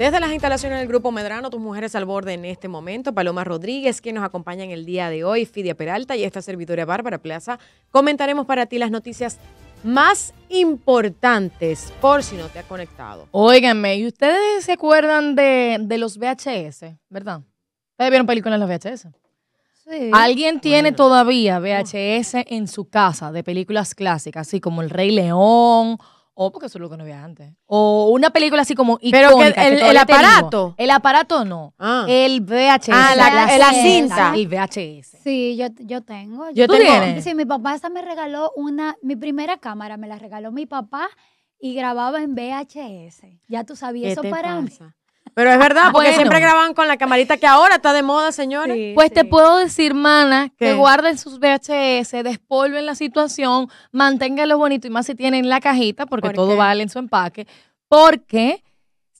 Desde las instalaciones del Grupo Medrano, tus mujeres al borde en este momento, Paloma Rodríguez, quien nos acompaña en el día de hoy, Fidia Peralta y esta servidora Bárbara Plaza, comentaremos para ti las noticias más importantes, por si no te has conectado. Óiganme, ¿y ustedes se acuerdan de, los VHS, verdad? Ustedes vieron películas en los VHS. Sí. Alguien tiene todavía VHS en su casa de películas clásicas, así como El Rey León o porque eso es lo que no había antes. O una película así como Pero el, aparato. El aparato no. Ah. El VHS. Ah, la, la, la, cinta. El VHS. Sí, yo, yo tengo. Yo ¿Tú tengo. Tienes? Sí, mi papá esa me regaló una, mi primera cámara me la regaló mi papá y grababa en VHS. Ya tú sabías eso para pero es verdad, ah, porque siempre graban con la camarita que ahora está de moda, señores. pues te puedo decir, mana, que guarden sus VHS, despolven la situación, manténganlos bonito y más si tienen la cajita, porque todo vale en su empaque. Porque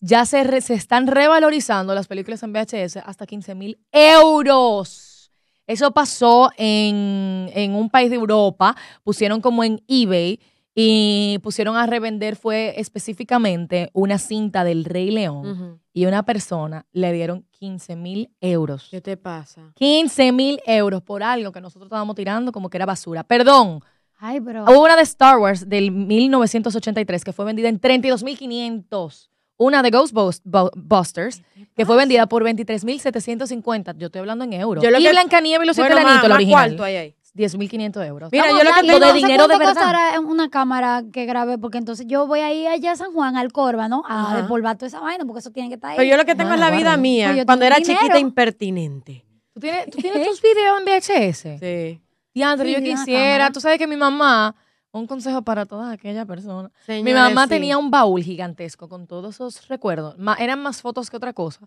ya se, están revalorizando las películas en VHS hasta 15 mil euros. Eso pasó en, en un país de Europa, pusieron como en eBay y pusieron a revender fue específicamente una cinta del Rey León y una persona le dieron 15 mil euros. ¿Qué te pasa? 15 mil euros por algo que nosotros estábamos tirando como que era basura. Perdón. Ay, bro. Hubo una de Star Wars del 1983 que fue vendida en 32.500. Una de Ghostbusters que fue vendida por 23.750. Yo estoy hablando en euros. Yo lo y que... Blancanieves y los Siete la original. ahí. 10.500 euros. Mira, yo lo que tengo de dinero de verdad. una cámara que grabe? Porque entonces yo voy a ir allá a San Juan, al Corva, ¿no? A despolvar toda esa vaina, porque eso tiene que estar ahí. Pero yo lo que tengo es la vida mía, pues cuando era chiquita impertinente. ¿Tú tienes, tus videos en VHS? Sí. y yo quisiera. Tú sabes que mi mamá, un consejo para todas aquella personas. Mi mamá tenía un baúl gigantesco con todos esos recuerdos. eran más fotos que otra cosa.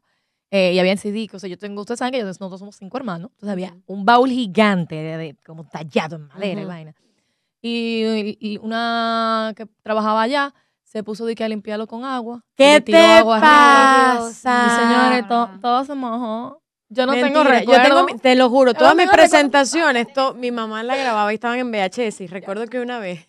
Eh, y habían CD, o sea, yo tengo, ustedes saben que nosotros somos cinco hermanos, entonces había un baúl gigante, de, como tallado en madera y vaina. Y, una que trabajaba allá se puso de que a limpiarlo con agua. ¿Qué te agua pasa? señores, todos todo se mojó. Yo no tengo Yo te lo juro, todas mis presentaciones, mi mamá la grababa y estaban en VHS y recuerdo que una vez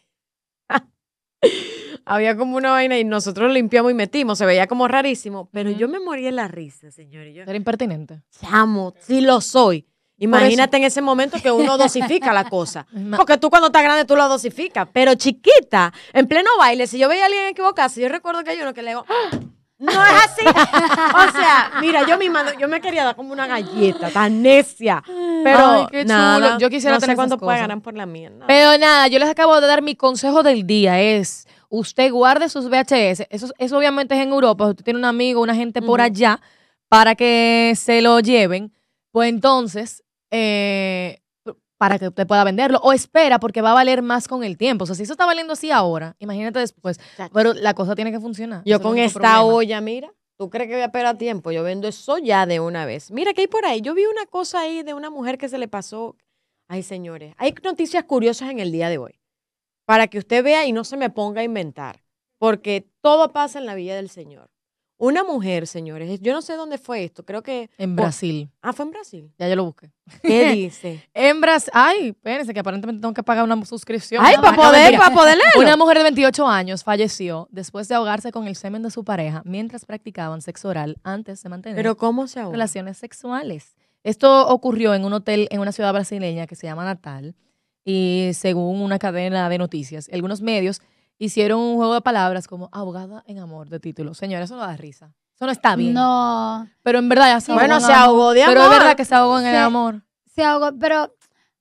había como una vaina y nosotros limpiamos y metimos, se veía como rarísimo, pero yo me morí en la risa, señor. Era impertinente. Chamo, sí lo soy. Imagínate en ese momento que uno dosifica la cosa. Porque tú cuando estás grande tú lo dosificas. Pero chiquita, en pleno baile, si yo veía a alguien equivocarse, yo recuerdo que hay uno que le digo, ah, no es así. o sea, mira, yo misma, yo me quería dar como una galleta, tan necia. Pero Ay, qué chulo. yo quisiera no tener cuánto pagarán por la mierda. Pero nada, yo les acabo de dar mi consejo del día, es usted guarde sus VHS. Eso, obviamente es en Europa. usted tiene un amigo, una gente por allá, para que se lo lleven. Pues entonces, eh, para que usted pueda venderlo. O espera, porque va a valer más con el tiempo. O sea, si eso está valiendo así ahora, imagínate después. Pero la cosa tiene que funcionar. Yo con esta olla, mira. ¿Tú crees que voy a esperar tiempo? Yo vendo eso ya de una vez. Mira que hay por ahí. Yo vi una cosa ahí de una mujer que se le pasó. Ay, señores. Hay noticias curiosas en el día de hoy para que usted vea y no se me ponga a inventar, porque todo pasa en la vida del Señor. Una mujer, señores, yo no sé dónde fue esto, creo que... En Brasil. ah, fue en Brasil. Ya yo lo busqué. ¿Qué dice? en Brasil... Ay, espérense, que aparentemente tengo que pagar una suscripción. Ay, ah, para poder, para poder leer. Una mujer de 28 años falleció después de ahogarse con el semen de su pareja mientras practicaban sexo oral antes de mantener... Relaciones sexuales. Esto ocurrió en un hotel en una ciudad brasileña que se llama Natal y según una cadena de noticias. Algunos medios hicieron un juego de palabras como abogada en amor de título. Señora, eso no da risa. Eso no está bien. No. Pero en verdad ya se Bueno, se ahogó de amor. Pero es verdad que se ahogó en el amor. Se ahogó, pero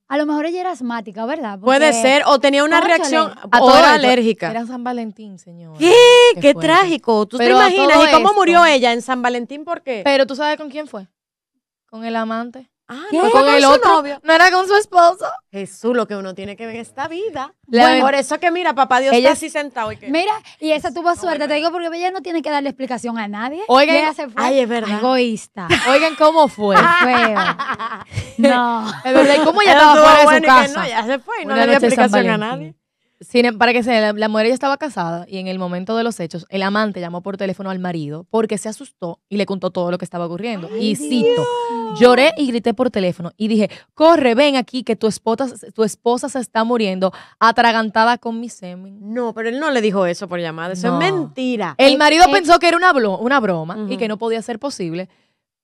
a lo mejor ella era asmática, ¿verdad? Puede ser, o tenía una reacción a era alérgica. Era San Valentín, señor. ¿Qué? trágico. ¿Tú te imaginas? cómo murió ella en San Valentín? ¿Por qué? Pero tú sabes con quién fue. Con el amante. Ah, no con el otro. No era con su esposo. Jesús, lo que uno tiene que ver en esta vida. por eso que mira, papá Dios está así sentado. Y que... Mira, y esa tuvo suerte, te digo, porque ella no tiene que darle explicación a nadie. Oigan, se fue. Ay, es verdad. Egoísta. Oigan cómo fue. Fue. no. Es verdad, cómo ella estaba fuera de su no, ya se fue no le dio explicación a nadie. Em, para que se la, mujer ya estaba casada y en el momento de los hechos, el amante llamó por teléfono al marido porque se asustó y le contó todo lo que estaba ocurriendo. y cito, lloré y grité por teléfono y dije, corre, ven aquí que tu esposa, tu esposa se está muriendo atragantada con mi semen. No, pero él no le dijo eso por llamada, eso es mentira. El, marido pensó que era una, una broma y que no podía ser posible,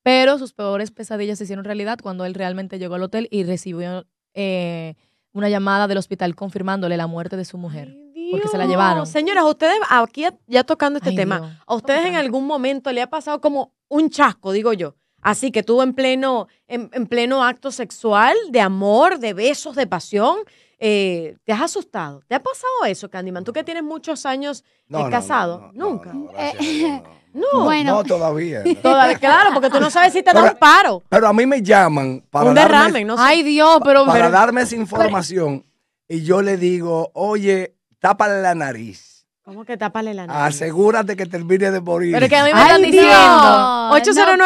pero sus peores pesadillas se hicieron realidad cuando él realmente llegó al hotel y recibió... Eh, una llamada del hospital confirmándole la muerte de su mujer. porque se la llevaron. Señoras, ustedes, aquí ya tocando este tema, ¿a ustedes en algún momento le ha pasado como un chasco, digo yo? Así que tuvo en pleno, en pleno acto sexual, de amor, de besos, de pasión, eh, ¿Te has asustado? ¿Te ha pasado eso, Candyman? Tú que tienes muchos años casado. Nunca. no, bueno. no todavía. Claro, porque tú no sabes si te da un paro. Pero a mí me llaman para darme, Ay, Dios, pero para darme esa información y yo le digo, "Oye, tapa la nariz." ¿Cómo que tápale la nariz? Asegúrate que termine de morir. Pero que a mí me están diciendo.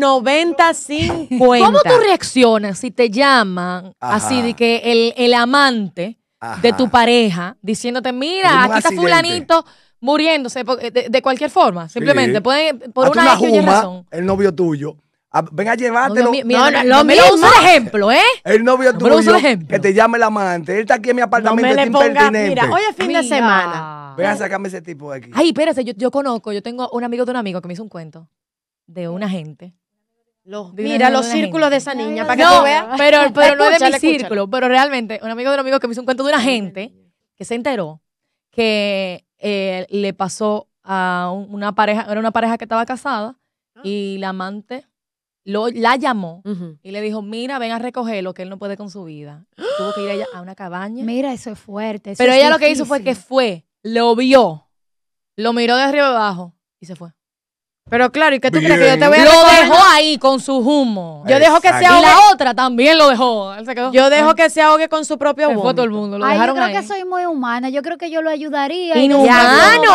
809-531-9050. ¿Cómo tú reaccionas si te llaman así de que el, amante de tu pareja diciéndote, mira, aquí está fulanito muriéndose de, cualquier forma, simplemente, por una, razón. El novio tuyo venga ah, ven a llevártelo. No, no, no, lo uso ejemplo, ¿eh? El novio tuyo que te llame el amante. Él está aquí en mi apartamento, no me Mira, hoy es fin de semana. Ven a sacarme ese tipo de aquí. Ay, espérate, yo, yo conozco, yo tengo un amigo de un amigo que me hizo un cuento de una gente. Los, mira los círculos de, esa niña, para que tú veas. Pero, pero no es de mi círculo, pero realmente, un amigo de un amigo que me hizo un cuento de una gente que se enteró que eh, le pasó a una pareja, era una pareja que estaba casada ah. y la amante la llamó y le dijo, mira, ven a recoger lo que él no puede con su vida. Tuvo que ir a, ella a una cabaña. Mira, eso es fuerte. Pero ella lo que hizo fue que fue, lo vio, lo miró de arriba abajo y se fue. Pero claro, ¿y qué tú crees que yo te voy a Lo dejó ahí con su humo. Yo dejo que se ahogue. la otra también lo dejó. Yo dejo ah. que se ahogue con su propio humo. todo el mundo. Lo yo creo que soy muy humana. Yo creo que yo lo ayudaría. Inhumano.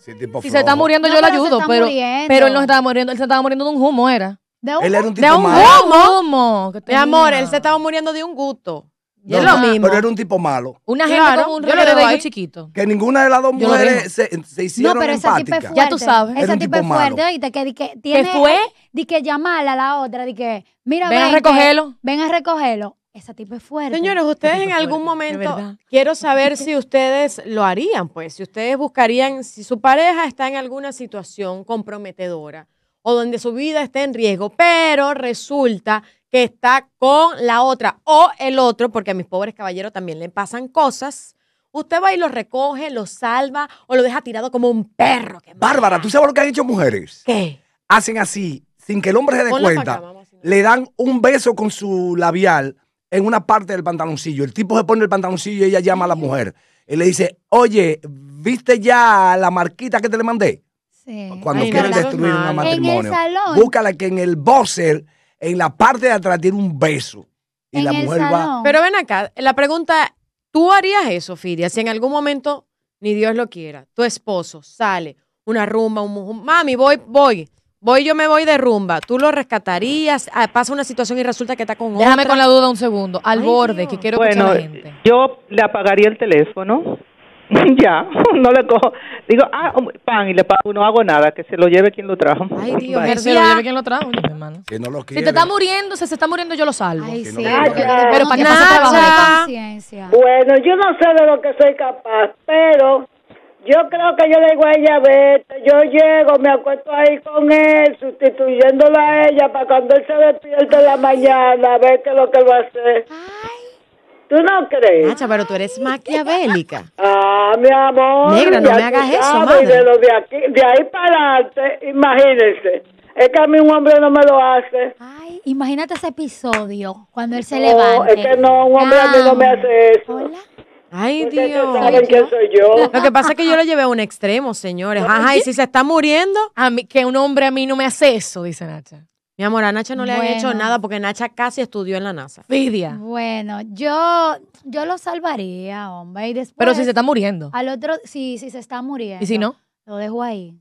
Si, si se está muriendo, yo lo ayudo. Pero, pero, él no estaba muriendo. Él se estaba muriendo de un humo, era. De un, él era un tipo malo. Humo. humo Mi amor, él se estaba muriendo de un gusto. es lo mismo. Pero era un tipo malo. Una gente como un yo lo chiquito. Que ninguna de las dos mujeres se, se, hicieron No, pero esa tipo es fuerte. Ya tú sabes. Ese tipo, es fuerte, oíste, que, que tiene... ¿Qué fue? Di que llamala a la otra, di que... Mira, ven, a recogerlo. ven a recogerlo. Esa tipo es fuerte. Señores, ustedes en algún momento, quiero saber si ustedes lo harían, pues, si ustedes buscarían, si su pareja está en alguna situación comprometedora, o donde su vida esté en riesgo, pero resulta que está con la otra o el otro, porque a mis pobres caballeros también le pasan cosas. Usted va y lo recoge, lo salva o lo deja tirado como un perro. Bárbara, ¿tú sabes lo que han hecho mujeres? ¿Qué? Hacen así, sin que el hombre se dé cuenta. le dan un beso con su labial en una parte del pantaloncillo. El tipo se pone el pantaloncillo y ella llama a la mujer. Y le dice, oye, ¿viste ya la marquita que te le mandé? Cuando quieren destruir un matrimonio. Búscala que en el boxer, en la parte de atrás, tiene un beso. Y la mujer va. Pero ven acá, la pregunta, ¿tú harías eso, Fidia, Si en algún momento, ni Dios lo quiera, tu esposo sale, una rumba, un, mami, voy, voy. Voy, yo me voy de rumba. Tú lo rescatarías. Ah, pasa una situación y resulta que está con otra. Déjame con la duda un segundo. Al borde, que quiero escuchar la gente. Yo le apagaría el teléfono Ya, no le cojo. Digo, ah, pan, y le pago, no hago nada, que se lo lleve quien lo trajo. Ay, Dios, que se lo lleve quien lo trajo, mi hermano. Que no lo Si te está muriendo, si se está muriendo, yo lo salvo. Ay, sí. pero, para que pase trabajo de conciencia. Bueno, yo no sé de lo que soy capaz, pero yo creo que yo le digo a ella, ver. yo llego, me acuesto ahí con él, sustituyéndolo a ella para cuando él se despierte en la mañana, ver qué a es lo que va a hacer. Ay. ¿Tú no crees? Nacha, pero tú eres maquiavélica. ah, mi amor. Negra, no me hagas eso, madre. De, lo de, aquí, de ahí para adelante, imagínense. Es que a mí un hombre no me lo hace. Ay, imagínate ese episodio cuando él se no, Es que no, un hombre a mí no me hace eso. Hola. Ay, Dios. Saben quién soy yo. Lo que pasa es que yo lo llevé a un extremo, señores. Ajá, y si se está muriendo. A mí, que un hombre a mí no me hace eso, dice Nacha. Mi amor, a Nacha no le han hecho nada porque Nacha casi estudió en la NASA. Fidia. Bueno, yo, yo lo salvaría, hombre. Pero si se está muriendo. Al otro, sí, si se está muriendo. ¿Y si no? Lo dejo ahí.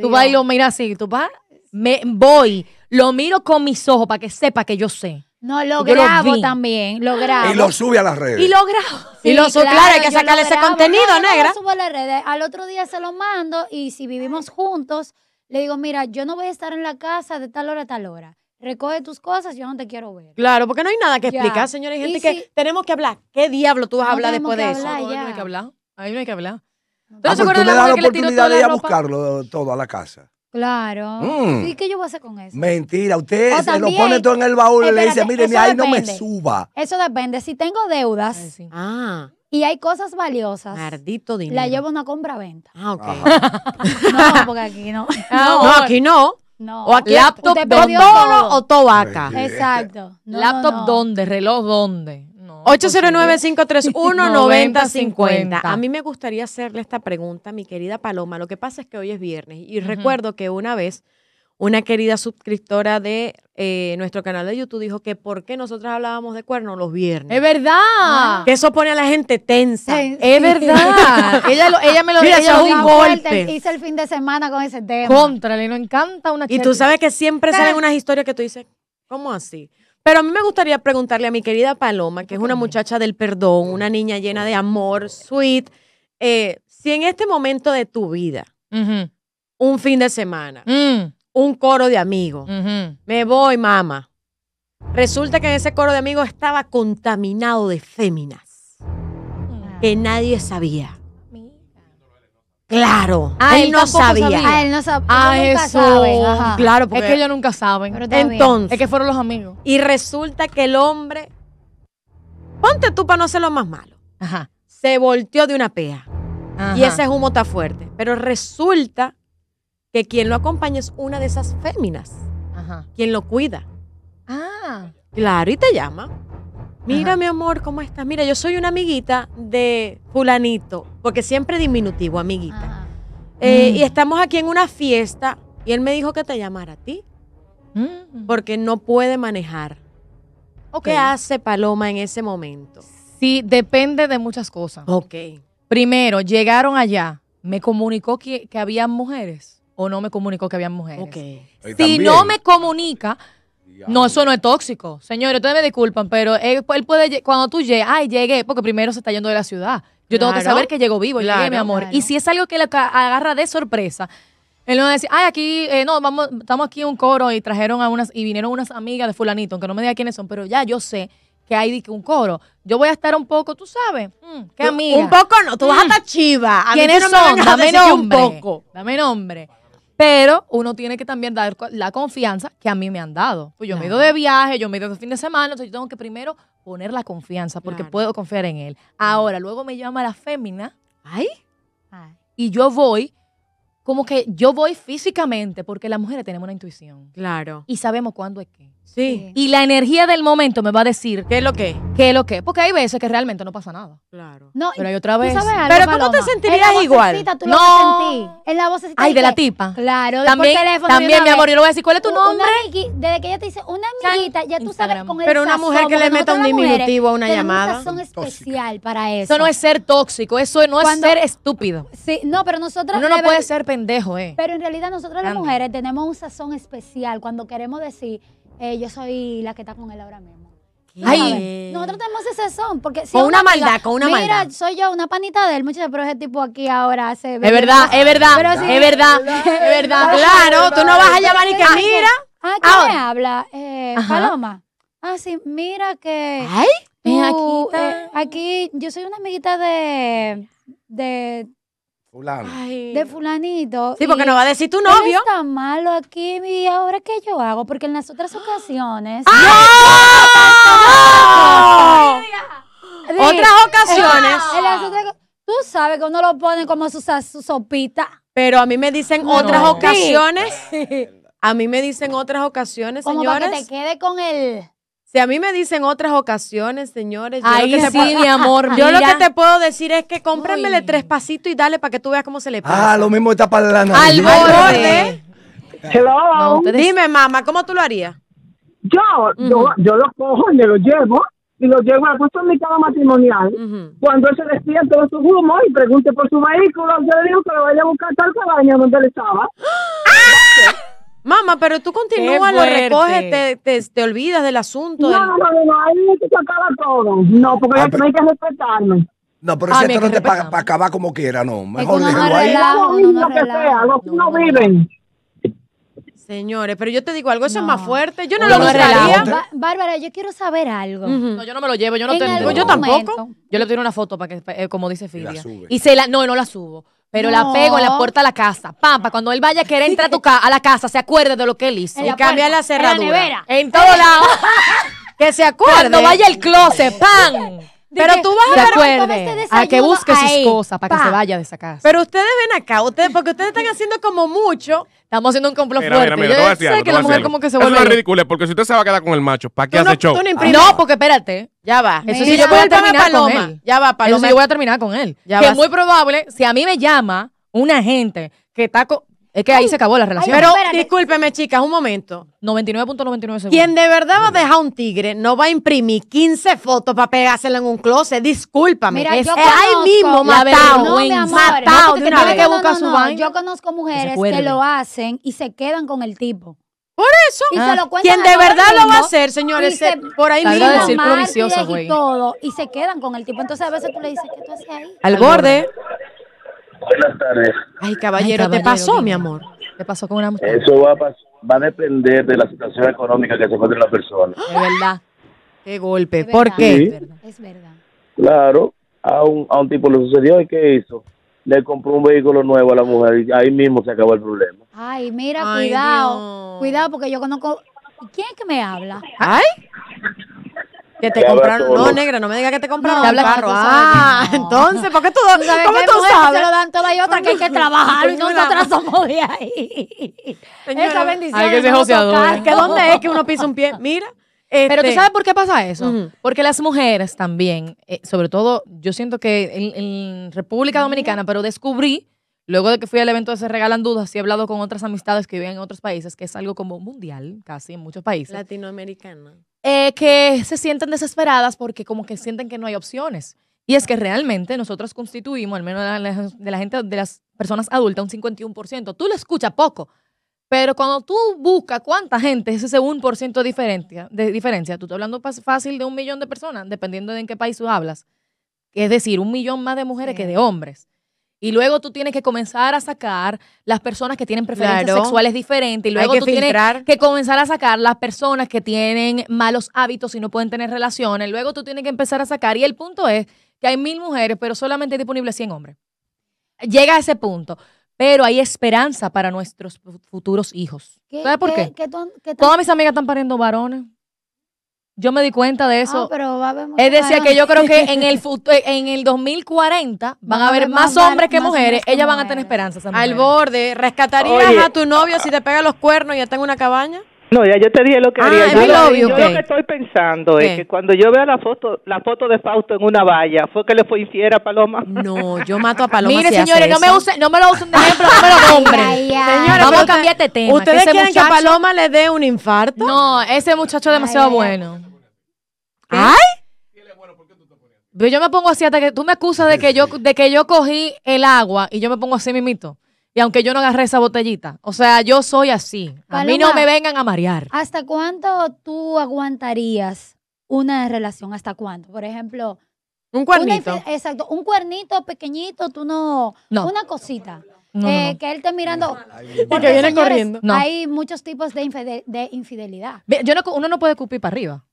Tú vas y lo miras así, tú vas, me voy, lo miro con mis ojos para que sepa que yo sé. No, lo grabo también, lo grabo. Y lo sube a las redes. Y lo grabo. y lo sube, claro, hay que sacarle ese contenido, negra. lo subo a las redes, al otro día se lo mando y si vivimos juntos le digo, mira, yo no voy a estar en la casa de tal hora a tal hora. Recoge tus cosas, yo no te quiero ver. Claro, porque no hay nada que explicar, señora. Hay gente que tenemos que hablar. ¿Qué diablo tú vas a hablar después de eso? ahí no, hay que hablar. Ahí no hay que hablar. Entonces, tú le das la oportunidad de ir a buscarlo eh, todo a la casa. Claro. Mm. ¿Y qué yo voy a hacer con eso? Mentira, usted se lo pone todo en el baúl y le dice, mire, ahí no me suba. Eso depende. Si tengo deudas, ah, y hay cosas valiosas. Maldito dinero. La llevo a una compra-venta. Ah, ok. no, porque aquí no. No, aquí no. No. O aquí laptop de todo o tobaca. Exacto. laptop dónde, reloj dónde. 809-531-9050. A mí me gustaría hacerle esta pregunta, mi querida Paloma. Lo que pasa es que hoy es viernes y recuerdo que una vez una querida suscriptora de eh, nuestro canal de YouTube dijo que por qué nosotras hablábamos de cuernos los viernes. Es verdad. Ah, que eso pone a la gente tensa. es verdad. ella, ella me lo Mira, un golpe. Hice el fin de semana con ese tema. Contra, le encanta una Y tú sabes que siempre salen eh. unas historias que tú dices, ¿cómo así? Pero a mí me gustaría preguntarle a mi querida Paloma, que es una muchacha del perdón, una niña llena de amor, sweet, eh, si en este momento de tu vida, un fin de semana, mm un coro de amigos. Me voy, mamá. Resulta que en ese coro de amigos estaba contaminado de féminas ah. que nadie sabía. Claro, ah, él, no sabía. Ah, él no sabía. Claro, porque es que ellos nunca saben. Entonces, es que fueron los amigos. Y resulta que el hombre, ponte tú para no ser lo más malo. Ajá. Se volteó de una pea. Y ese humo está fuerte. Pero resulta que quien lo acompaña es una de esas féminas, Ajá. quien lo cuida. Ah. Claro, y te llama. Mira, mi amor, ¿cómo estás? Mira, yo soy una amiguita de fulanito, porque siempre diminutivo, amiguita. Eh, mm. Y estamos aquí en una fiesta y él me dijo que te llamara a ti, mm. porque no puede manejar. ¿Qué hace Paloma en ese momento? Sí, depende de muchas cosas. Ok. Primero, llegaron allá, me comunicó que, que había mujeres o no me comunicó que había mujeres. Si no me comunica, no, eso no es tóxico. Señores, ustedes me disculpan, pero él, puede, cuando tú llegues, ay, llegué, porque primero se está yendo de la ciudad. Yo tengo que saber que llegó vivo, llegué, mi amor. Y si es algo que le agarra de sorpresa, él no va a decir, ay, aquí, eh, no, vamos, estamos aquí en un coro y trajeron a unas, y vinieron unas amigas de fulanito, aunque no me diga quiénes son, pero ya yo sé que hay un coro. Yo voy a estar un poco, tú sabes, que mm, qué amiga. Un poco no, tú vas a mm. chiva. ¿Quiénes son? Dame nombre. Un poco. Dame nombre. Pero uno tiene que también dar la confianza que a mí me han dado. Pues yo me he ido de viaje, yo me he ido de fin de semana, entonces yo tengo que primero poner la confianza porque puedo confiar en él. Ahora, luego me llama la fémina. Ay. Y yo voy como que yo voy físicamente, porque las mujeres tenemos una intuición. Claro. Y sabemos cuándo es qué. Sí. Y la energía del momento me va a decir. ¿Qué es lo que? ¿Qué es lo que? Porque hay veces que realmente no pasa nada. Claro. No, pero hay otra vez. pero ¿cómo te sentirías igual? Tú no. Lo en la vocecita. Ay, de la tipa. Claro, también, teléfono. También, mi amor, yo le voy a decir, ¿cuál es tu nombre? desde que yo dice una amiguita, ya tú sabes con el Pero una mujer que le meta un diminutivo a una llamada. son especial para eso. Eso no es ser tóxico, eso no es ser estúpido. no, pero nosotros Uno no puede ser pendejo, eh. Pero en realidad nosotros las mujeres tenemos un sazón especial cuando queremos decir, eh, yo soy la que está con él ahora mismo. Ay. Nosotros tenemos ese sazón, porque si con una, maldad, con una maldad. Mira, soy yo una panita de él, muchachos, pero ese tipo aquí ahora se Es verdad, es verdad, es verdad, es verdad. Claro, tú no vas a llamar y que mira. Ah, ¿quién me habla? Eh, Paloma. Ah, sí, mira que. ¡Ay! aquí, eh, aquí, yo soy una amiguita de. de Fulano. de fulanito. Sí, porque no va a decir tu novio. está malo aquí y ahora qué yo hago porque en las otras ocasiones ¡Ah! Otras ocasiones. en las otras- tú sabes que uno lo pone como su, su sopita Pero a mí me dicen otras ocasiones. A mí me dicen otras ocasiones, señores. Para que te quede con él? Si a mí me dicen otras ocasiones, señores. Ahí sí, mi amor. Yo lo que te puedo decir es que cómpramele tres pasitos y dale para que tú veas cómo se le ah, pasa. Ah, lo mismo está para la nariz. Al borde. Hello. Dime, mamá, ¿cómo tú lo harías? Yo, yo, yo lo cojo y me lo llevo y lo llevo a puesto en mi cama matrimonial. Cuando él se despierta todo su humo y pregunte por su vehículo, yo le digo que lo vaya a buscar tal cabaña donde él estaba. ¡Ah! Mamá, pero tú continúas, lo recoges, te, te, olvidas del asunto. No, no, no, no, ahí se acaba todo. No, porque ah, pero, hay que respetarme. No, pero ah, si esto no te paga para acabar como quiera, no. Mejor déjalo ahí. lo que sea, los que no viven. Señores, pero yo te digo algo, eso es más fuerte. Yo no, lo gustaría. Bárbara, yo quiero saber algo. No, yo no me lo llevo, yo no tengo. Pues yo tampoco. Yo le tiro una foto para que, eh, como dice Fidia. y, se la, no, no la subo. Pero la pego en la puerta de la casa. Pampa, cuando él vaya a querer entrar a, a la casa, se acuerda de lo que él hizo. y cambia la cerradura. En, la todo lado. que se acuerde. Cuando vaya el closet, ¡pam! pero tú vas a ver a este que busque sus cosas para que se vaya de esa casa. Pero ustedes ven acá, ustedes, porque ustedes están haciendo como mucho. Estamos haciendo un complot fuerte. yo sé que la mujer como que se vuelve. Eso es ridículo, porque si usted se va a quedar con el macho, ¿para qué hace no, ah, No, porque espérate. Ya va. Eso sí, yo voy a terminar con él. Ya va, Paloma. Eso yo voy a terminar con él. Que es muy probable, si a mí me llama una gente que está con es que ahí se acabó la relación. Pero discúlpeme, chicas, un momento. 99.99 segundos. Quien de verdad va a dejar un tigre no va a imprimir 15 fotos para pegársela en un closet. Discúlpame. Mira, es yo ahí mismo matado. matado. Yo conozco mujeres que lo hacen y se quedan con el tipo. Por eso. Y ah. Quien de verdad lo va a hacer, señores, eh, por ahí mismo. Y todo, y se quedan con el tipo. Entonces a veces tú le dices, ¿qué tú haces ahí? Al, borde. Buenas tardes. Ay, caballero, ¿te pasó, mi amor? ¿Te pasó con una mujer? Eso va a, depender de la situación económica que se encuentre la persona. Es verdad. Qué golpe. ¿Por qué? Es verdad. Claro, a un, a un tipo le sucedió y ¿qué hizo? le compró un vehículo nuevo a la mujer y ahí mismo se acabó el problema. Ay, mira, cuidado, cuidado porque yo conozco... ¿Quién es que me habla? ¿Ay? Que te compraron. No, negra, no me digas que te compraron no, un carro. Ah, entonces, ¿por qué tú no sabes? ¿Cómo tú sabes? Se lo dan todas y otras que hay que trabajar y nosotras somos de ahí. Esa bendición. Hay que ser Que dónde es que uno pisa un pie. Mira. Pero tú este sabes por qué pasa eso. Porque las mujeres también, eh, sobre todo, yo siento que en, República Dominicana, pero descubrí, luego de que fui al evento de Se Regalan Dudas y he hablado con otras amistades que viven en otros países, que es algo como mundial, casi en muchos países. Latinoamericana. Eh, que se sienten desesperadas porque como que sienten que no hay opciones. Y es que realmente nosotros constituimos, al menos de la, gente, de las personas adultas, un 51%. Tú lo escuchas poco, pero cuando tú buscas cuánta gente es ese 1% de diferencia, de diferencia, tú estás hablando fácil de un millón de personas, dependiendo de en qué país tú hablas. Es decir, un millón más de mujeres que de hombres. Y luego tú tienes que comenzar a sacar las personas que tienen preferencias sexuales diferentes. Y luego tú tienes que comenzar a sacar las personas que tienen malos hábitos y no pueden tener relaciones. Luego tú tienes que empezar a sacar. Y el punto es que hay mil mujeres, pero solamente es disponible 100 hombres. Llega a ese punto. Pero hay esperanza para nuestros futuros hijos. ¿Sabes por qué Todas mis amigas están pariendo varones. Yo me di cuenta de eso. Ah, pero es decir, que yo creo que en el en el 2040 van, a haber más, hombres que mujeres. Ellas van a tener esperanzas. Al borde, ¿rescatarías a tu novio si te pega los cuernos y está en una cabaña? No, ya yo te dije lo que ah, Yo, lo, lo que estoy pensando es que cuando yo vea la foto, la foto de Fausto en una valla, fue que le fue infiera a Paloma. No, yo mato a Paloma. Mire, señores, no, Me use, no me lo usen de ejemplo, no me lo compren. Señores, vamos a cambiar de tema. ¿Ustedes quieren que a Paloma le dé un infarto? No, ese muchacho es demasiado ay, bueno. ¿Ay? Pues yo me pongo así hasta que tú me acusas de que yo, de que yo cogí el agua y yo me pongo así mimito. Y aunque yo no agarré esa botellita, o sea, yo soy así. a mí no me vengan a marear. ¿Hasta cuánto tú aguantarías una relación? ¿Hasta cuánto? Por ejemplo, un cuernito. exacto, un cuernito pequeñito, tú no, una cosita. Eh, que él esté mirando. Porque, que vienen corriendo. Hay muchos tipos de, de infidelidad. Yo uno no puede cupir para arriba.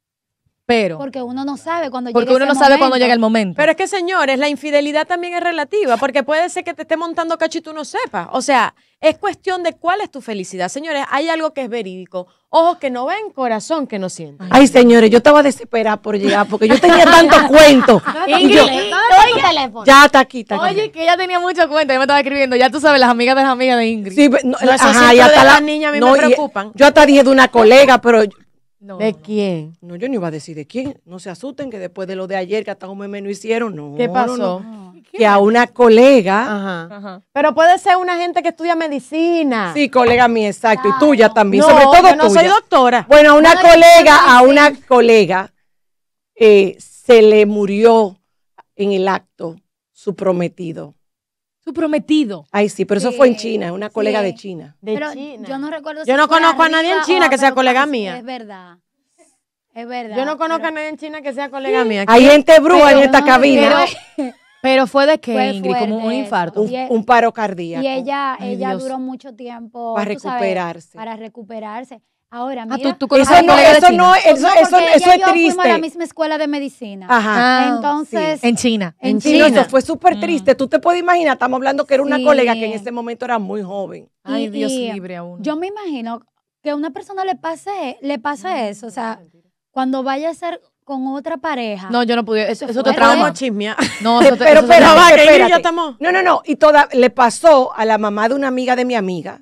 Pero. Porque uno no sabe cuando porque uno no sabe cuando llega el momento. Pero es que, señores, la infidelidad también es relativa, porque puede ser que te esté montando cacho y tú no sepas. O sea, es cuestión de cuál es tu felicidad. Señores, hay algo que es verídico. Ojos que no ven, corazón que no sienten. Ay, señores, yo estaba desesperada por llegar, porque yo tenía tantos cuentos. Ingrid, yo, teléfono. Ya está aquí, está aquí. Oye, que ella tenía mucho cuentos, yo me estaba escribiendo. Ya tú sabes, las amigas de las amigas de Ingrid. Sí, no, ajá, y hasta las niñas a mí me preocupan. yo hasta dije de una colega, pero ¿De quién? No, yo ni iba a decir de quién. No se asusten que después de lo de ayer que hasta un meme no hicieron, no. ¿Qué pasó? que a una colega. Ajá. Pero puede ser una gente que estudia medicina. Sí, colega mía, exacto. Y tuya también, sobre todo yo no soy doctora. Bueno, a una colega, a una colega eh, se le murió en el acto su prometido. Tu prometido. Ay, sí, pero eso fue en China, una colega de China. pero Yo no recuerdo Yo no conozco a nadie en China que sea colega mía. Es verdad. Es verdad. Yo no conozco a nadie en China que sea colega mía. Hay gente bruja en esta cabina. Pero fue de que, Ingrid, como un infarto. Un, paro cardíaco. Y ella, ella duró mucho tiempo Para recuperarse. para recuperarse. Ahora, ah, mira. tú, eso no, eso, no, eso, es yo triste. a la misma escuela de medicina. Ajá. Ah, Entonces. En China. En China. Eso fue súper mm. triste. Tú te puedes imaginar, estamos hablando que era una colega que en ese momento era muy joven. Ay, Dios libre aún. Yo me imagino que a una persona le pase, le pase mm. eso. O sea, cuando vaya a ser con otra pareja. No, yo no pude. Eso, te trauma. chismea. No, eso te, pero, pero, pero, No, no, no. Y toda, le pasó a la mamá de una amiga de mi amiga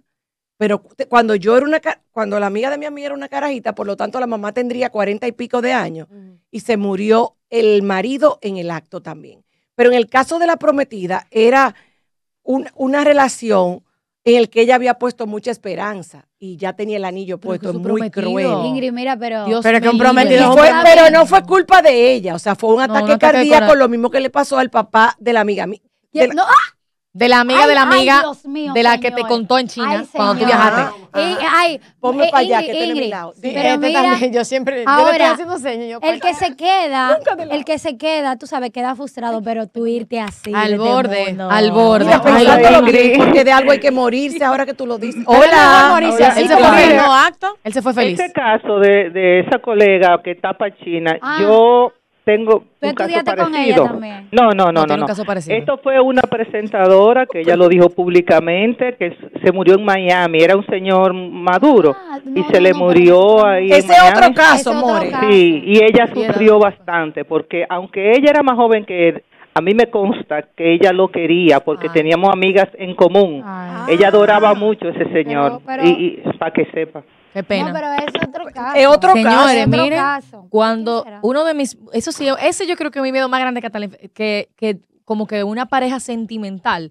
pero cuando yo era una, cuando la amiga de mi amiga era una carajita, por lo tanto la mamá tendría cuarenta y pico de años y se murió el marido en el acto también. Pero en el caso de la prometida era una relación en el que ella había puesto mucha esperanza y ya tenía el anillo puesto, es muy cruel. Ingrid, mira, pero pero, pero no fue culpa de ella, o sea, fue un ataque cardíaco, lo mismo que le pasó al papá de la amiga. no, ¡Ah! De la amiga de la amiga de la que te contó en China cuando tú viajaste. Ay, Ponme eh, para allá que te mi lado. pero mira, también, yo siempre ahora, el que se queda, el que se queda, tú sabes, queda frustrado, pero tú irte así al este borde, mundo. al borde. Mira, pensándolo bien, porque de algo hay que morirse ahora que tú lo dices. Hola. Él se fue feliz. Él se fue feliz. Este caso de, de esa colega que está para China, ah. yo tengo un caso parecido. No, no, no, no. Esto fue una presentadora que ella lo dijo públicamente que se murió en Miami. Era un señor maduro ah, y se le murió ahí. Ese otro caso, More. Sí, y ella sufrió bastante porque aunque ella era más joven que él, a mí me consta que ella lo quería porque ah. teníamos amigas en común. Ella adoraba ah. mucho a ese señor y para que sepa. Qué pena. No, pero es otro caso. Es otro Señores, caso. miren, cuando uno de mis, eso sí, ese yo creo que es mi miedo más grande que, que, que como que una pareja sentimental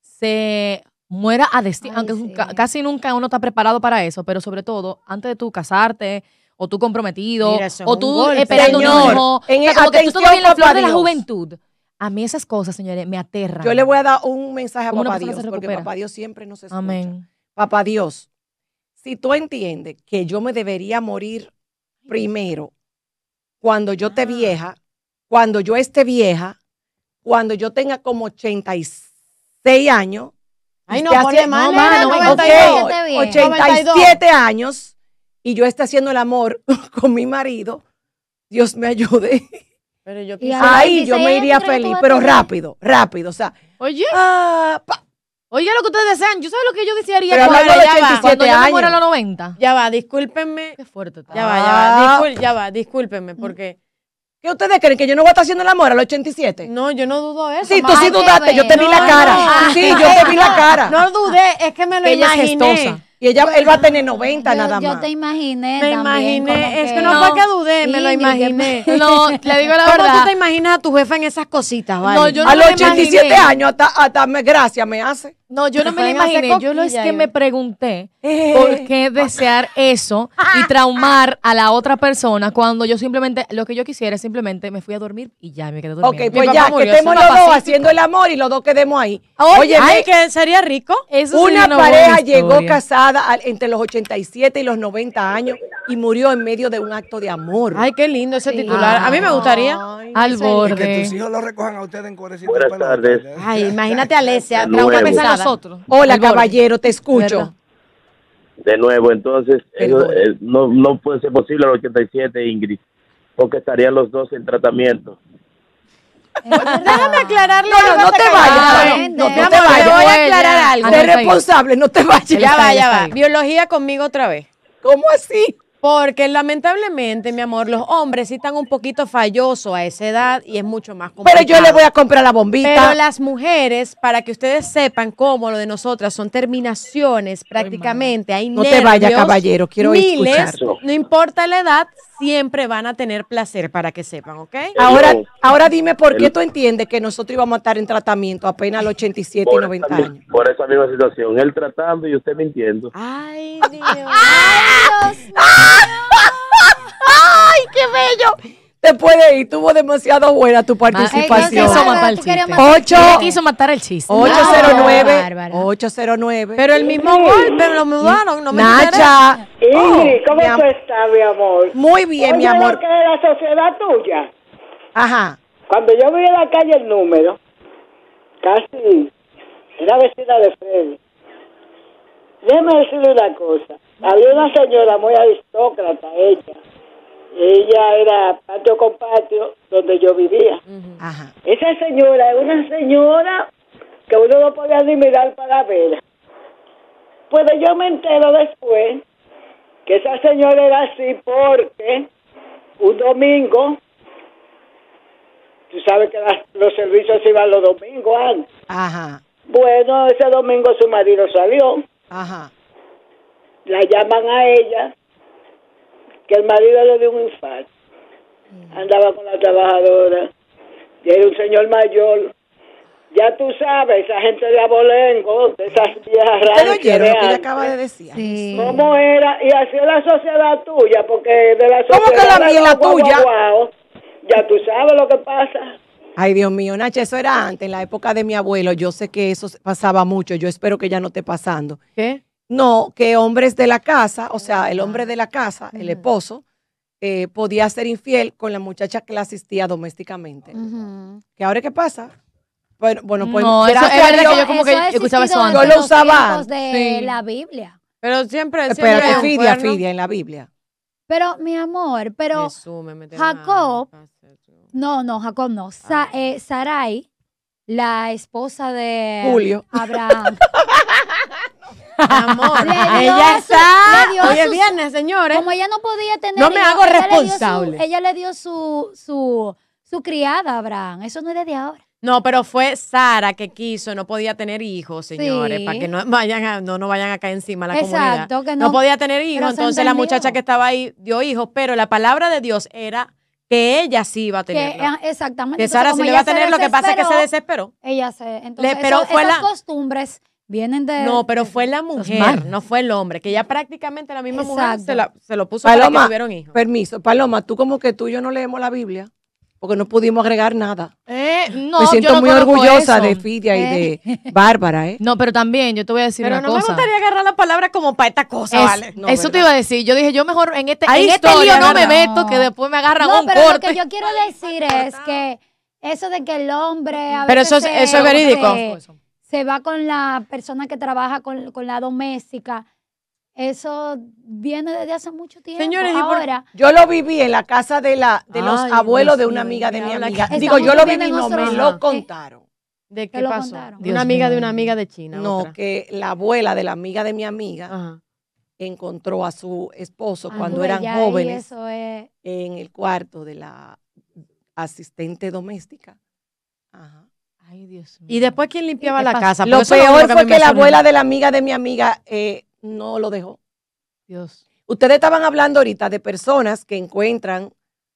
se muera a destino, aunque casi nunca uno está preparado para eso, pero sobre todo antes de tú casarte o tú comprometido o tú esperando un hijo, en como que tú todavía en la flor de la juventud. A mí esas cosas, señores, me aterran. Yo le voy a dar un mensaje a papá Dios, porque papá Dios siempre nos escucha. Amén. Papá Dios, si tú entiendes que yo me debería morir primero, cuando yo esté ah. vieja, cuando yo esté vieja, cuando yo tenga como 86 años, Ay, no, 87 años y yo esté haciendo el amor con mi marido, Dios me ayude. Pero yo Ahí yo me iría feliz, pero rápido, rápido. O sea, Oye. Ah, Oiga lo que ustedes desean. Yo sabes lo que yo desearía Pero cuando, ya va, cuando yo me a los 90. Ya va, discúlpenme. Qué fuerte. Está. Ya va, ya va, ah. ya va, discúlpenme porque... ¿Qué ustedes creen? ¿Que yo no voy a estar haciendo el amor a los 87? No, yo no dudo eso. Sí, tú sí dudaste, yo te vi la cara. Sí, yo te vi la cara. No dudé, es que me lo imaginé. Ella majestosa. y ella, él va a tener 90 nada más. Yo te imaginé. Me imaginé. es que, no, fue que dudé, me lo imaginé. No, le digo la ¿Cómo verdad. ¿Cómo tú te imaginas a tu jefa en esas cositas, vale? a los 87 años, hasta, hasta me, gracia me hace. No, yo no me lo imaginé. Yo lo es que me pregunté eh. por qué desear eso y traumar a la otra persona cuando yo simplemente, lo que yo quisiera simplemente me fui a dormir y ya me quedé dormido. Ok, pues ya, que estemos los dos haciendo el amor y los dos quedemos ahí. Oye, ay, que sería rico. una, pareja llegó casada entre los 87 y los 90 años y murió en medio de un acto de amor. Ay, qué lindo ese titular. a mí me gustaría. al borde. que tus hijos lo recojan a ustedes en Buenas tardes. Ay, imagínate, Alesia, trauma pensada. Hola, caballero, te escucho. De nuevo, entonces, eh, no, no puede ser posible el 87, Ingrid, porque estarían los dos en tratamiento. Déjame aclararle. No, no, no te vayas. No, te vayas. Te voy a aclarar algo. responsable, no te vayas. Ya va, ya va. Biología conmigo otra vez. ¿Cómo así? Porque lamentablemente, mi amor, los hombres sí están un poquito fallosos a esa edad y es mucho más complicado. Pero yo le voy a comprar la bombita. Pero las mujeres, para que ustedes sepan cómo lo de nosotras son terminaciones prácticamente, hay No te vayas, caballero, quiero miles, No importa la edad, siempre van a tener placer, para que sepan, ¿ok? ahora, ahora dime por qué tú entiendes que nosotros íbamos a estar en tratamiento apenas a los 87 y 90 años. Por esa misma situación, él tratando y usted mintiendo. Ay, Dios. Ay, ¡Ay, qué bello! después de ahí Tuvo demasiado buena tu ah, eh, participación. Quiso matar el chiste. Ocho, quiso matar el chiste. 809. Pero el mismo golpe lo mudaron. me Nacha. Oh, ¿cómo tú mi amor? Muy bien, mi amor. que la sociedad tuya. Ajá. Cuando yo vi en la calle el número, casi era vecina de Freddy. Déjame decirle una cosa. Había una señora muy aristócrata, ella. Ella era patio con patio donde yo vivía. Esa señora es una señora que uno no podía ni mirar para ver. Pues yo me entero después que esa señora era así porque un domingo, tú sabes que los servicios iban los domingos antes. Ajá. Bueno, ese domingo su marido salió. Ajá la llaman a ella que el marido le dio un infarto. Mm. Andaba con la trabajadora, y era un señor mayor. Ya tú sabes, esa gente de abolengo, de esas viejas raras. Pero yo, lo que ella acaba de decir. ¿Cómo era? Y así es la sociedad tuya, porque de la sociedad. ¿Cómo que la mía la tuya? ya tú sabes lo que pasa. Ay, Dios mío, Nacha, eso era antes, en la época de mi abuelo. Yo sé que eso pasaba mucho. Yo espero que ya no esté pasando. ¿Qué? No, que hombres de la casa, o sea, el hombre de la casa, el esposo, eh, podía ser infiel con la muchacha que la asistía domésticamente. ¿Qué ahora qué pasa? Bueno, bueno pues no, yo, que yo como que escuchaba eso lo usaba. de la Biblia. Pero siempre, Espérate, Fidia, Fidia, en la Biblia. Pero, mi amor, pero Jacob, no, no, Jacob no, eh, Sarai, la esposa de Julio. Abraham. amor. ella está. Hoy es viernes, señores. Como ella no podía tener. No me hago responsable. ella le dio su, su, criada, Abraham. Eso no es desde ahora. No, pero fue Sara que quiso, no podía tener hijos, señores, para que no vayan a, no, no vayan encima la comunidad. Que no, podía tener hijos, entonces la muchacha que estaba ahí dio hijos, pero la palabra de Dios era que ella sí iba a tener. Exactamente. Que Sara sí le iba a tener, lo que pasa es que se desesperó. Ella se, entonces pero fue esas costumbres de. No, pero fue la mujer, no fue el hombre, que ya prácticamente la misma mujer se, lo puso Paloma, para que tuvieron hijos. Permiso, Paloma, tú como que tú y yo no leemos la Biblia porque no pudimos agregar nada. Eh, no, me siento muy orgullosa de Fidia y de eh. Bárbara, ¿eh? No, pero también yo te voy a decir pero una no cosa. Pero no me gustaría agarrar la palabra como para esta cosa, ¿vale? eso te iba a decir. Yo dije, yo mejor en este, en este yo no me meto, que después me agarran un pero Lo que yo quiero decir es que eso de que el hombre. A pero eso, es, eso es verídico se va con la persona que trabaja con, la doméstica. Eso viene desde hace mucho tiempo. Señores, yo lo viví en la casa de, la, de los abuelos de una amiga de mi amiga. Digo, yo lo viví, no, me lo contaron. ¿De qué pasó? De una amiga de una amiga de China. No, que la abuela de la amiga de mi amiga encontró a su esposo ah, cuando eran jóvenes en el cuarto de la asistente doméstica. Ajá. Ay, Dios Y después, ¿quién limpiaba la casa? Lo peor fue que la abuela de la amiga de mi amiga eh, no lo dejó. Dios. Ustedes estaban hablando ahorita de personas que encuentran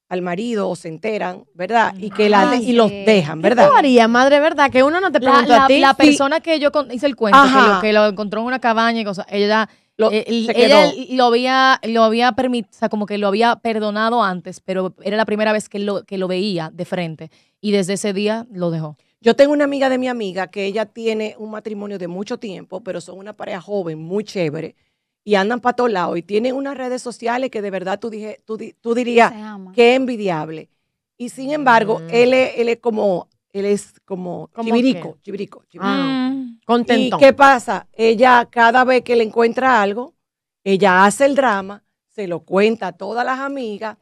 al marido o se enteran, ¿verdad? Y que la y los dejan, ¿verdad? ¿Qué madre, verdad? Que uno no te pregunta a ti. La persona que yo hice el cuento, que lo, encontró en una cabaña y cosas, ella, lo, eh, lo había, lo había como que lo había perdonado antes, pero era la primera vez que lo, que lo veía de frente. Y desde ese día lo dejó. Yo tengo una amiga de mi amiga que ella tiene un matrimonio de mucho tiempo, pero son una pareja joven, muy chévere, y andan para todos lados y tienen unas redes sociales que de verdad tú, dije, tú, dirías que envidiable. Y sin embargo, él, es, como, él es como chibrico, contento. Ah. Mm. ¿Y qué pasa? Ella cada vez que le encuentra algo, ella hace el drama, se lo cuenta a todas las amigas,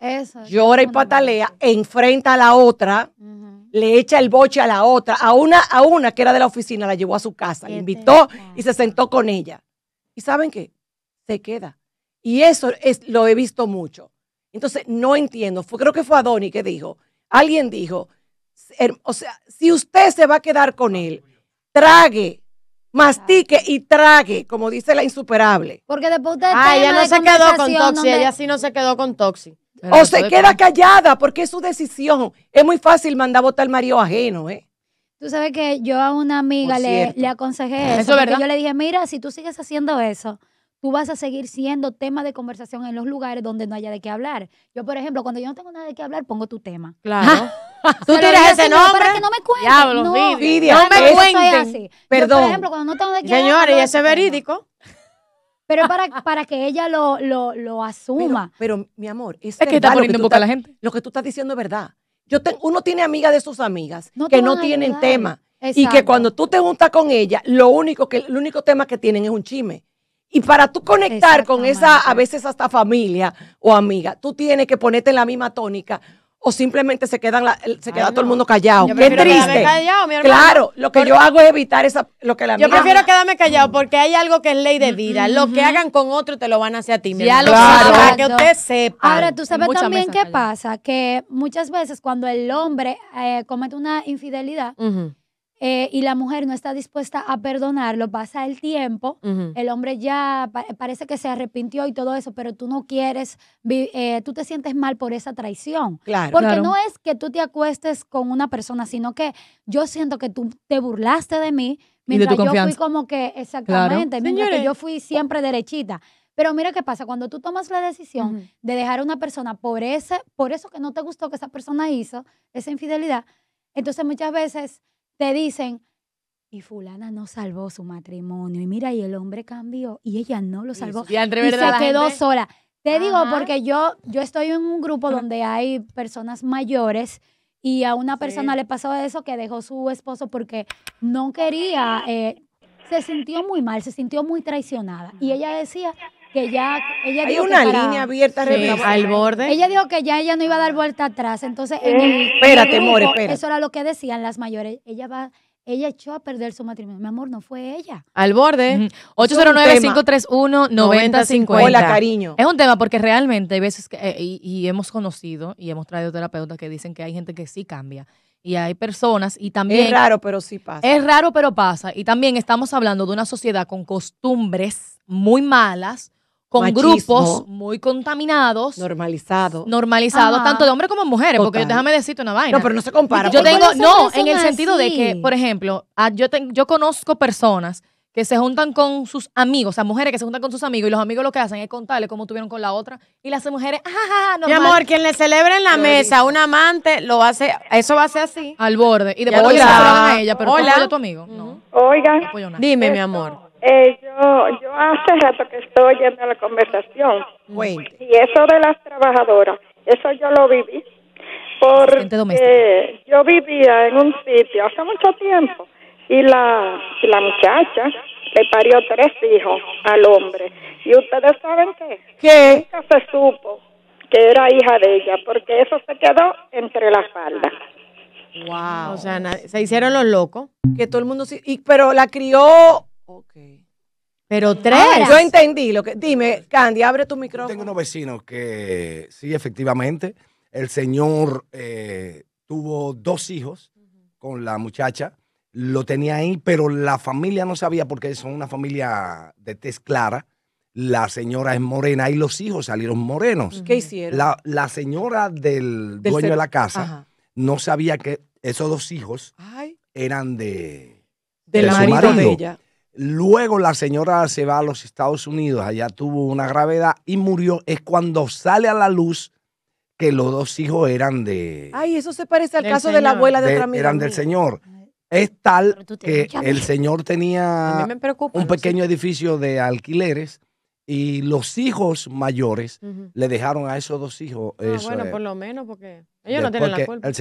llora y patalea, enfrenta a la otra le echa el boche a la otra, a una, a una que era de la oficina, la llevó a su casa, la invitó y se sentó con ella. ¿Y saben qué? Se queda. Y eso es, lo he visto mucho. Entonces, no entiendo. Fue, creo que fue a Adoni que dijo, alguien dijo, o sea, si usted se va a quedar con ah, él, trague mastique y trague, como dice la insuperable. Porque después de Ah, ella no se quedó con Toxi, ella sí no se quedó con Toxi o se queda callada porque es su decisión. Es muy fácil mandar votar al marido ajeno, ¿eh? Tú sabes que yo a una amiga le, le, aconsejé eso. yo le dije, mira, si tú sigues haciendo eso, tú vas a seguir siendo tema de conversación en los lugares donde no haya de qué hablar. Yo, por ejemplo, cuando yo no tengo nada de qué hablar, pongo tu tema. Claro. tú tiras ese nombre. Para que no me cuenten. no, ah, me cuenten. Perdón. por ejemplo, cuando no tengo de qué hablar. Señores, ese verídico. Pero para, para que ella lo, asuma. Pero, mi amor, es, verdad, que está poniendo en la gente. Lo que tú estás diciendo es verdad. Yo uno tiene amigas de sus amigas que no tienen tema. Y que cuando tú te juntas con ella, lo único que el único tema que tienen es un chisme. Y para tú conectar con esa, a veces hasta familia o amiga, tú tienes que ponerte en la misma tónica o simplemente se quedan se queda todo el mundo callado. Qué triste. claro, lo que yo hago es evitar esa lo que la Yo prefiero quedarme callado porque hay algo que es ley de vida, lo que hagan con otro te lo van a hacer a ti, ya lo sabes para que usted sepa. Ahora tú sabes también qué pasa, que muchas veces cuando el hombre eh, comete una infidelidad eh, y la mujer no está dispuesta a perdonarlo, pasa el tiempo, el hombre ya parece que se arrepintió y todo eso, pero tú no quieres, eh, tú te sientes mal por esa traición. Claro. Porque no es que tú te acuestes con una persona, sino que yo siento que tú te burlaste de mí, mientras yo fui como que, exactamente, mientras yo fui siempre derechita. Pero mira qué pasa, cuando tú tomas la decisión de dejar a una persona por, ese, por eso que no te gustó que esa persona hizo, esa infidelidad, entonces muchas veces te dicen, y fulana no salvó su matrimonio, y mira, y el hombre cambió, y ella no lo salvó, y, se quedó sola. Te digo porque yo, yo estoy en un grupo donde hay personas mayores y a una persona le pasó eso que dejó su esposo porque no quería, eh, se sintió muy mal, se sintió muy traicionada. Y ella decía, que ya ella Hay una línea abierta al borde. Ella dijo que ya ella no iba a dar vuelta atrás, entonces Espérate, eso era lo que decían las mayores. Ella va, ella echó a perder su matrimonio. Mi amor, no fue ella. Al borde. 809-531-9050. cariño. Es un tema porque realmente hay veces que, eh, y, hemos conocido y hemos traído terapeutas que dicen que hay gente que sí cambia. Y hay personas y también... Es raro, pero sí pasa. Es raro, pero pasa. Y también estamos hablando de una sociedad con costumbres muy malas, con grupos muy contaminados. Normalizados. Normalizados, tanto de hombres como mujeres, porque déjame decirte una vaina. No, pero no se compara. Yo pues. tengo, no, en el sentido de que, por ejemplo, yo, yo conozco personas que se juntan con sus amigos, o sea, mujeres que se juntan con sus amigos y los amigos lo que hacen es contarle cómo tuvieron con la otra y las mujeres, ah, Mi amor, quien le celebre en la mesa a un amante lo hace, eso va a ser así. Al borde y después le a ella, pero Hola. tu amigo. Oigan, Dime, mi amor. Eh, yo, yo hace rato que estoy oyendo la conversación. Y eso de las trabajadoras, eso yo lo viví. Porque yo vivía en un sitio hace mucho tiempo y la, la muchacha le parió tres hijos al hombre. ¿Y ustedes saben qué? que Nunca se supo que era hija de ella porque eso se quedó entre las faldas. Wow. O sea, se hicieron los locos. Que todo el mundo. pero la crió Ok. Pero tres. yo entendí lo que. Dime, Candy, abre tu micrófono. Tengo unos vecinos que, sí, efectivamente, el señor eh, tuvo dos hijos con la muchacha. Lo tenía ahí, pero la familia no sabía porque son una familia de tez clara. La señora es morena y los hijos salieron morenos. ¿Qué hicieron? La, señora del, dueño de la casa no sabía que esos dos hijos eran de, del de la marido de ella. Luego la señora se va a los Estados Unidos, allá tuvo una gravedad y murió. Es cuando sale a la luz que los dos hijos eran de... Ay, eso se parece al caso de la abuela de, otra amiga. Eran del señor. Es tal que el señor tenía un pequeño edificio de alquileres y los hijos mayores le dejaron a esos dos hijos. Ah, bueno, eh. por lo menos porque... Ellos no tienen la culpa.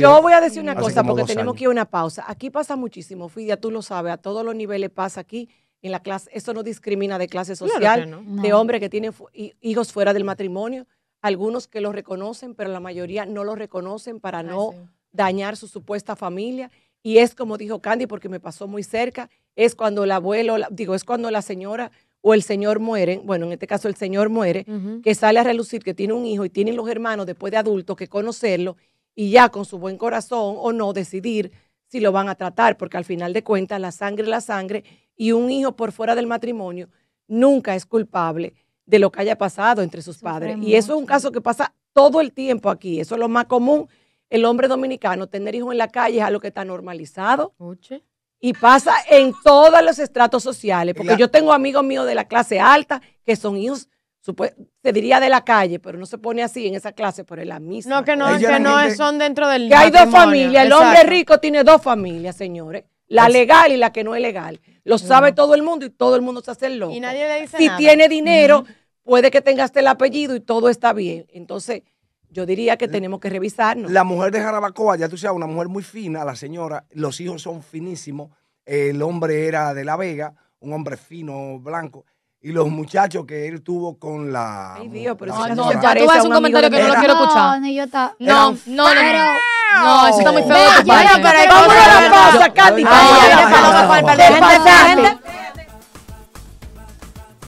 yo, voy a decir una cosa porque tenemos que ir a una pausa. Aquí pasa muchísimo, Fidia, tú lo sabes, a todos los niveles pasa aquí en la clase. esto no discrimina de clase social, de hombres que tienen hijos fuera del matrimonio. Algunos que lo reconocen, pero la mayoría no lo reconocen para no dañar su supuesta familia. Y es como dijo Candy, porque me pasó muy cerca, es cuando el abuelo, digo, es cuando la señora o el señor muere, bueno, en este caso el señor muere, que sale a relucir que tiene un hijo y tienen los hermanos después de adultos que conocerlo y ya con su buen corazón o no decidir si lo van a tratar, porque al final de cuentas la sangre es la sangre y un hijo por fuera del matrimonio nunca es culpable de lo que haya pasado entre sus padres. Y eso es un caso que pasa todo el tiempo aquí, eso es lo más común. El hombre dominicano, tener hijos en la calle es algo que está normalizado. Y pasa en todos los estratos sociales, porque yo tengo amigos míos de la clase alta que son hijos, se diría de la calle, pero no se pone así en esa clase, pero es la misma. No, que no, que no son dentro del. Que hay dos familias, el hombre rico tiene dos familias, señores. La legal y la que no es legal. Lo sabe todo el mundo y todo el mundo se hace loco. Y nadie le dice Si tiene dinero, puede que tengas el apellido y todo está bien. Entonces, yo diría que tenemos que revisarnos. La mujer de Jarabacoa, ya tú sabes, una mujer muy fina, la señora, los hijos son finísimos, el hombre era de La Vega, un hombre fino, blanco y los muchachos que él tuvo con la. Ay, Dios, pero no, no, ya tú un comentario que no lo quiero escuchar. No, No, no, no. eso está muy feo. Vamos a la pausa, Katy. Vámonos a la pausa.